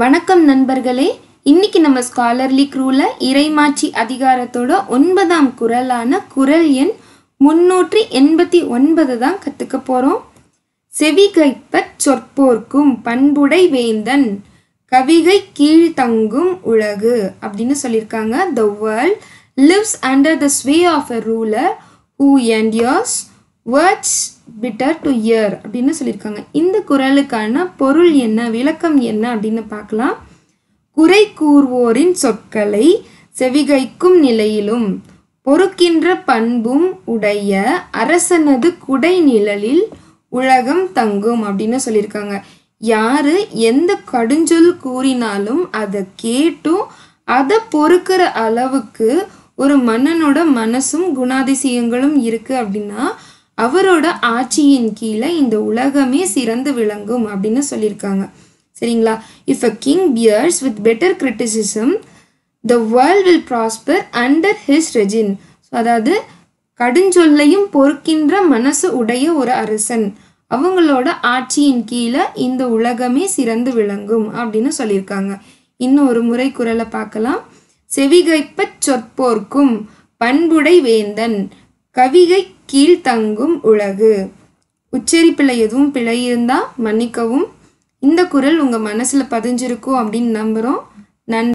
வணக்கம் நண்பர்களே இன்னைக்கு நம்ம ஸ்காலர்லி க்ரூவில் இறைமாச்சி அதிகாரத்தோட ஒன்பதாம் குரலான குரல் எண் முன்னூற்றி எண்பத்தி ஒன்பது தான் கற்றுக்க போகிறோம் செவி சொற்போர்க்கும் பண்புடை வேந்தன் கவிகை கீழ் தங்கும் உலகு அப்படின்னு சொல்லியிருக்காங்க the world lives under the sway of a ruler who endures words bitter to ear அப்படின்னு சொல்லியிருக்காங்க இந்த குரலுக்கான பொருள் என்ன விளக்கம் என்ன அப்படின்னு பார்க்கலாம் குறை கூறுவோரின் சொற்களை செவிகைக்கும் நிலையிலும் பொறுக்கின்ற பண்பும் உடைய அரசனது குடை நிழலில் உலகம் தங்கும் அப்படின்னு சொல்லியிருக்காங்க யாரு எந்த கடுஞ்சொல் கூறினாலும் அதை கேட்டும் அதை பொறுக்கிற அளவுக்கு ஒரு மன்னனோட மனசும் குணாதிசயங்களும் இருக்குது அப்படின்னா அவரோட ஆட்சியின் கீழே இந்த உலகமே சிறந்து விளங்கும் அப்படின்னு சொல்லியிருக்காங்க சரிங்களா if a king bears with better criticism the world will prosper under his regime so அதாவது கடுஞ்சொல்லையும் பொறுக்கின்ற மனசு உடைய ஒரு அரசன் அவங்களோட ஆட்சியின் கீழே இந்த உலகமே சிறந்து விளங்கும் அப்படின்னு சொல்லியிருக்காங்க இன்னும் ஒரு முறை குரலை பார்க்கலாம் செவிகைப்பச் சொற்போர்க்கும் பண்புடை வேந்தன் கவிகை கீழ்த்தங்கும் உலகு உச்சரிப்பில் எதுவும் பிழை இருந்தால் மன்னிக்கவும் இந்த குரல் உங்கள் மனசில் பதிஞ்சிருக்கும் அப்படின்னு நம்புகிறோம் நன்றி